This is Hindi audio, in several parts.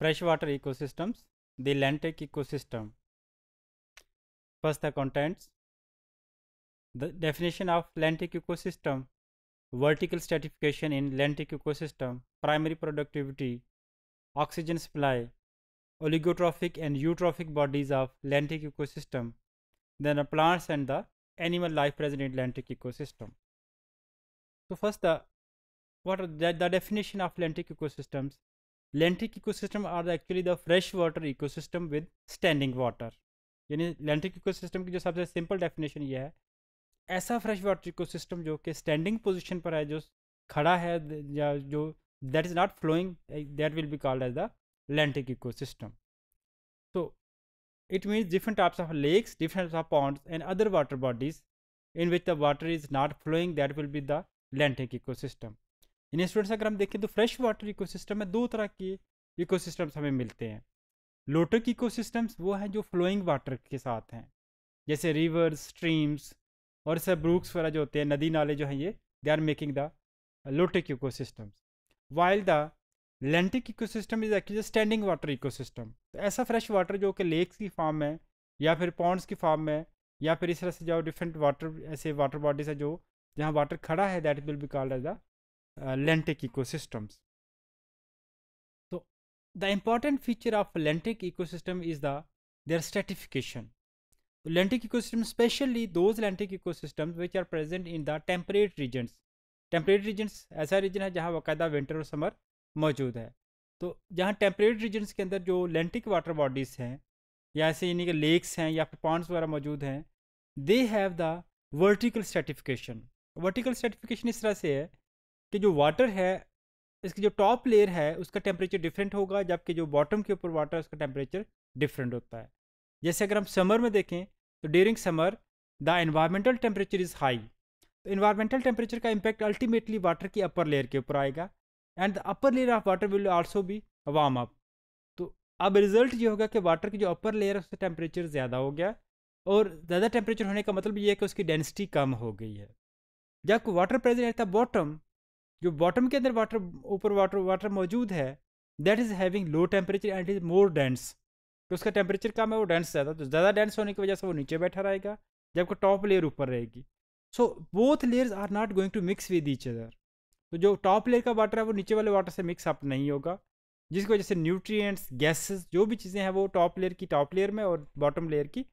freshwater ecosystems, the lentic ecosystem. First, the contents. The definition of lentic ecosystem, vertical stratification in lentic ecosystem, primary productivity, oxygen supply, oligotrophic and eutrophic bodies of lentic ecosystem, then the plants and the animal life present in lentic ecosystem. So first the what are the, the definition of lentic ecosystems lentic ecosystem are actually the fresh water ecosystem with standing water यानी लेंट्रिक इकोसिस्टम की जो सबसे सिंपल डेफिनेशन ये है ऐसा फ्रेश वाटर इकोसिस्टम जो कि स्टैंडिंग पोजिशन पर है जो खड़ा है या जो that is not flowing that will be called as the lentic ecosystem so it means different types of lakes different of ponds and other water bodies in which the water is not flowing that will be the lentic ecosystem in students अगर हम देखें तो फ्रेश वाटर इकोसिस्टम में दो तरह के इकोसिस्टम्स हमें मिलते हैं लोटक इको वो हैं जो फ्लोइंग वाटर के साथ हैं जैसे रिवर्स स्ट्रीम्स और सब ब्रूक्स वगैरह जो होते हैं नदी नाले जो हैं ये they are making the lotic ecosystems while the lentic ecosystem is actually standing water ecosystem तो ऐसा फ्रेश वाटर जो कि लेक्स की फार्म में या फिर पॉन्ड्स की फार्म में या फिर इस तरह से जो डिफरेंट वाटर ऐसे वाटर बॉडीज है जो जहाँ वाटर खड़ा है that will be called as the lentic ecosystems. So the important feature of lentic ecosystem is the their stratification. lentic ecosystem especially those lentic ecosystems which are present in the temperate regions. temperate regions aisa region hai jahan waqaida winter aur summer maujood hai to jahan temperate regions ke andar jo lentic water bodies hain ya aise yani ke lakes hain ya ponds wagera maujood hain they have the vertical stratification vertical stratification is tarah se hai कि जो वाटर है इसकी जो टॉप लेयर है उसका टेम्परेचर डिफरेंट होगा जबकि जो बॉटम के ऊपर वाटर है उसका टेम्परेचर डिफरेंट होता है जैसे अगर हम समर में देखें तो during summer the environmental temperature is high तो इन्वायरमेंटल टेम्परेचर का इम्पैक्ट अल्टीमेटली वाटर की अपर लेयर के ऊपर आएगा and the upper layer of water will also be warm up तो अब रिजल्ट ये होगा कि वाटर की जो अपर लेयर है उसका टेम्परेचर ज़्यादा हो गया और ज़्यादा टेम्परेचर होने का मतलब ये है कि उसकी डेंसिटी कम हो गई है जब water present at the bottom जो बॉटम के अंदर वाटर ऊपर वाटर वाटर मौजूद है that is having low temperature and is more dense तो उसका टेम्परेचर कम है वो डेंस ज़्यादा तो ज़्यादा डेंस होने की वजह से वो नीचे बैठा रहेगा जबकि टॉप लेयर ऊपर रहेगी so both layers are not going to mix with each other तो जो टॉप लेयर का वाटर है वो नीचे वाले वाटर से मिक्स अप नहीं होगा जिसकी वजह से न्यूट्रिएंट्स गैसेस जो भी चीज़ें हैं वो टॉप लेयर की टॉप लेयर में और बॉटम लेयर की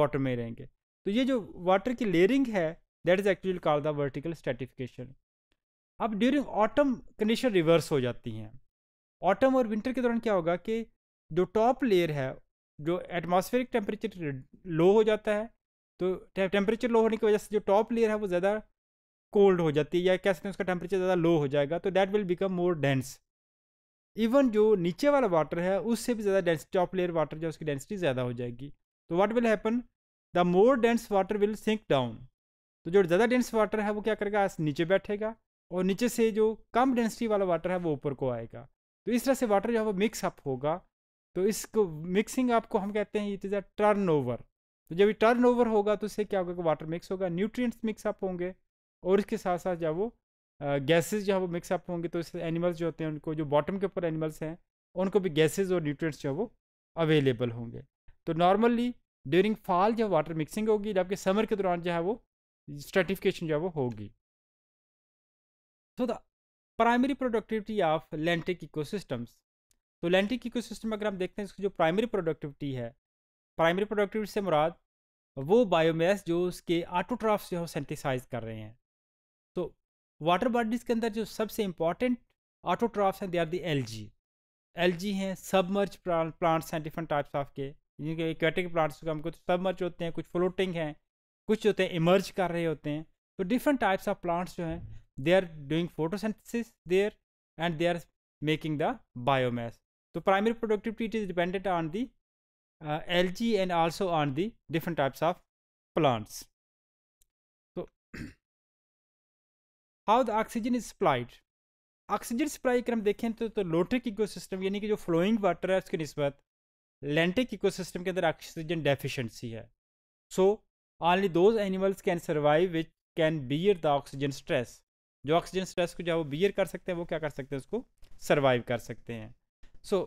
बॉटम में रहेंगे तो ये जो वाटर की लेयरिंग है that is actually call the vertical stratification अब ड्यूरिंग ऑटम कंडीशन रिवर्स हो जाती हैं ऑटम और विंटर के दौरान क्या होगा कि जो टॉप लेयर है जो एटमॉस्फेरिक टेम्परेचर लो हो जाता है तो टेम्परेचर लो होने की वजह से जो टॉप लेयर है वो ज़्यादा कोल्ड हो जाती है या कह सकते हैं उसका टेम्परेचर ज़्यादा लो हो जाएगा तो that will become more dense even जो नीचे वाला वाटर है उससे भी ज़्यादा डेंस टॉप लेयर वाटर जो उसकी डेंसिटी ज़्यादा हो जाएगी तो what will happen the more dense water will sink down तो जो ज़्यादा डेंस वाटर है वो क्या करेगा नीचे बैठेगा और नीचे से जो कम डेंसिटी वाला वाटर है वो ऊपर को आएगा तो इस तरह से वाटर जो है वो मिक्स अप होगा तो इसको मिक्सिंग आपको हम कहते हैं it is a turn over तो जब ये टर्न ओवर होगा तो इससे क्या होगा कि वाटर मिक्स होगा न्यूट्रिएंट्स मिक्स अप होंगे और इसके साथ साथ जब वो गैसेज जो है वो मिक्स अप होंगे तो इससे एनिमल्स जो होते हैं उनको जो बॉटम के ऊपर एनिमल्स हैं उनको भी गैसेज और न्यूट्रिएंट्स जो है वो अवेलेबल होंगे तो नॉर्मली ड्यूरिंग फॉल जो वाटर मिक्सिंग होगी जबकि समर के दौरान जो है वो स्ट्रेटिफिकेशन जो है वो होगी सो तो the primary productivity of lentic ecosystems तो इको इकोसिस्टम अगर हम देखते हैं इसकी जो प्राइमरी प्रोडक्टिविटी है प्राइमरी प्रोडक्टिविटी से मुराद वो बायोमैस जो उसके आटोट्राफ्स जो है सेंटिसाइज कर रहे हैं तो वाटर बॉडीज़ के अंदर जो सबसे इंपॉर्टेंट आटोट्राफ्स हैं they are the algae algae हैं सबमर्ज प्लांट्स हैं डिफरेंट टाइप्स ऑफ के जिनके इक्वेटिक प्लांट्स हम कुछ सबमर्ज होते हैं कुछ फ्लोटिंग हैं कुछ होते हैं इमर्ज कर रहे होते हैं तो डिफरेंट टाइप्स ऑफ प्लांट्स जो हैं they are doing photosynthesis there and they are making the biomass so primary productivity is dependent on the uh, algae and also on the different types of plants so how the oxygen is supplied oxygen supply अगर हम देखें तो, तो लोटिक इकोसिस्टम यानी कि जो फ्लोइंग वाटर है उसकी नस्बत लेंटिक इकोसिस्टम के अंदर ऑक्सीजन डेफिशिएंसी है so only those animals can survive which can bear the oxygen stress जो ऑक्सीजन स्ट्रेस को जो वो बियर कर सकते हैं वो क्या कर सकते हैं उसको सर्वाइव कर सकते हैं so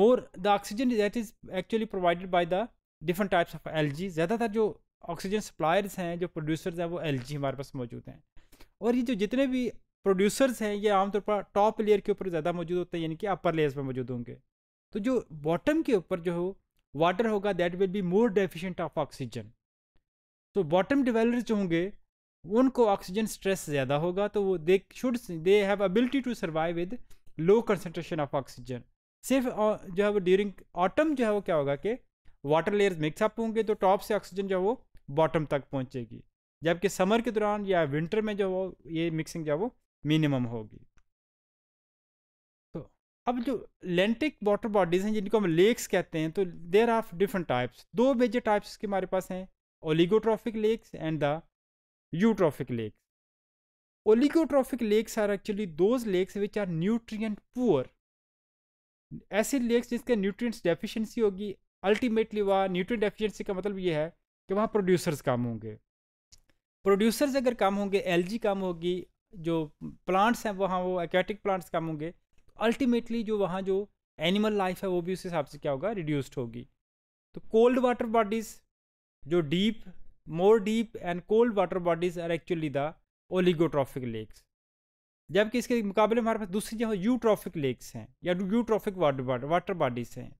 more the oxygen that is actually provided by the different types of algae ज़्यादातर जो ऑक्सीजन सप्लायर्स हैं जो प्रोड्यूसर्स हैं वो एल हमारे पास मौजूद हैं और ये जो जितने भी प्रोड्यूसर्स हैं ये आमतौर पर टॉप लेयर के ऊपर ज़्यादा मौजूद होते हैं यानी कि अपर लेयर्स में मौजूद होंगे तो जो बॉटम के ऊपर जो हो वाटर होगा that will be more deficient of oxygen तो बॉटम डिवेलर्स जो होंगे उनको ऑक्सीजन स्ट्रेस ज़्यादा होगा तो वो they should they have ability to survive with low concentration of oxygen सिर्फ जो है वो ड्यूरिंग ऑटम जो है वो क्या होगा कि वाटर लेयर्स मिक्सअप होंगे तो टॉप से ऑक्सीजन जो है वो बॉटम तक पहुंचेगी जबकि समर के दौरान या विंटर में जो वो ये मिक्सिंग जो है वो मिनिमम होगी तो अब जो लेंटिक वाटर बॉडीज़ हैं जिनको हम लेक्स कहते हैं तो देर आर डिफरेंट टाइप्स दो मेजर टाइप्स के हमारे पास हैं oligotrophic lakes and the eutrophic lake Oligotrophic lakes are actually those lakes which are nutrient poor ऐसे लेक्स जिसके न्यूट्रिएंट्स डेफिशिएंसी होगी अल्टीमेटली वहाँ न्यूट्रिएंट डेफिशिएंसी का मतलब ये है कि वहाँ प्रोड्यूसर्स कम होंगे प्रोड्यूसर्स अगर कम होंगे जी कम होगी जो प्लांट्स हैं वहाँ वो एक्वेटिक प्लांट्स कम होंगे तो अल्टीमेटली जो वहाँ जो एनिमल लाइफ है वो भी उस हिसाब से क्या होगा रिड्यूस्ड होगी तो कोल्ड वाटर बॉडीज़ जो deep more deep and cold water bodies are actually the oligotrophic lakes. जबकि इसके मुकाबले हमारे पास दूसरी जगह यूट्रॉफिक लेक्स हैं या यूट्रॉफिक वाटर वाटर बॉडीज हैं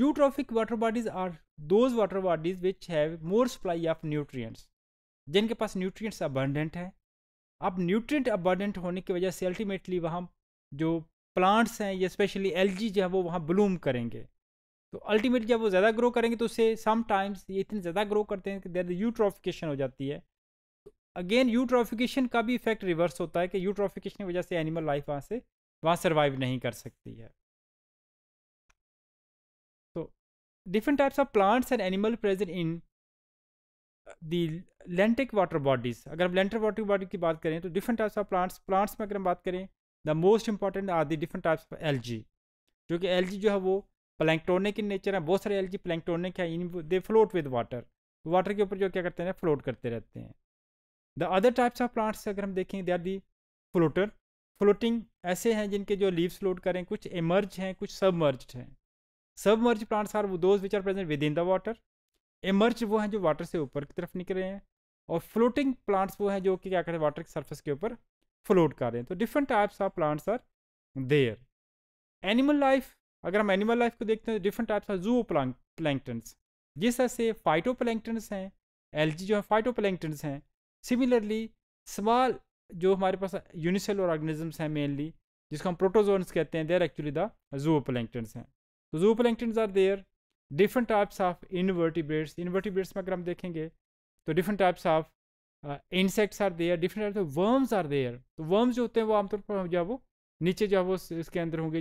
eutrophic water bodies are those water bodies which have more supply of nutrients जिनके पास न्यूट्रिएंट्स अबंडेंट हैं अब न्यूट्रिएंट अबंडेंट होने की वजह से अल्टीमेटली वहाँ जो प्लांट्स हैं या स्पेशली एलजी जो है वो वहाँ ब्लूम करेंगे तो अल्टीमेटली जब वो ज़्यादा ग्रो करेंगे तो उससे समटाइम्स ये इतने ज़्यादा ग्रो करते हैं कि देर यूट्रॉफिकेशन हो जाती है अगेन तो यूट्रॉफिकेशन का भी इफेक्ट रिवर्स होता है कि यूट्रॉफिकेशन की वजह से एनिमल लाइफ वहाँ से वहाँ सर्वाइव नहीं कर सकती है तो different types of plants and animal present in the lentic water bodies अगर हम लेंटर वाटर बॉडी की बात करें तो different types of plants plants में अगर हम बात करें the most important are the different types of algae जो कि एल जो है वो प्लैंकटोनिक इन नेचर है बहुत सारे एलजी प्लैंकटोनिक है in they float with water water के ऊपर जो क्या करते हैं फ्लोट करते रहते हैं the other types of plants अगर हम देखें they are the floater floating ऐसे हैं जिनके जो लीव्स फ्लोट करें कुछ एमर्ज हैं कुछ सबमर्ज हैं submerge plants are those which are present within the water emerge वो हैं जो वाटर से ऊपर की तरफ रहे हैं और फ्लोटिंग प्लांट्स वो हैं जो कि क्या करें वाटर के सर्फेस के ऊपर फ्लोट कर रहे हैं तो different types of plants are there animal life अगर हम एनिमल लाइफ को देखते हैं different types of zooplanktons जिस तरह से फाइटो हैं एल जो है फाइटो हैं सिमिलरली स्मॉल जो हमारे पास यूनिसेलर ऑर्गेनिजम्स हैं मेनली जिसको हम प्रोटोजोन्स कहते हैं देर एक्चुअली द जू हैं तो zoo are there different types of invertebrates invertebrates में अगर हम देखेंगे तो different types of insects are there different types of worms are there तो वर्म्स जो होते हैं वो आमतौर पर जो है वो नीचे जो है वो इसके अंदर होंगे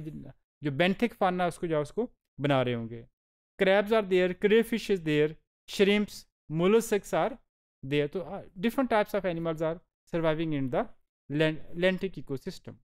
जो बेंथिक फाना उसको जो उसको बना रहे होंगे crabs are there crayfish is there shrimps molluscs are there तो different types of animals are surviving in the lentic ecosystem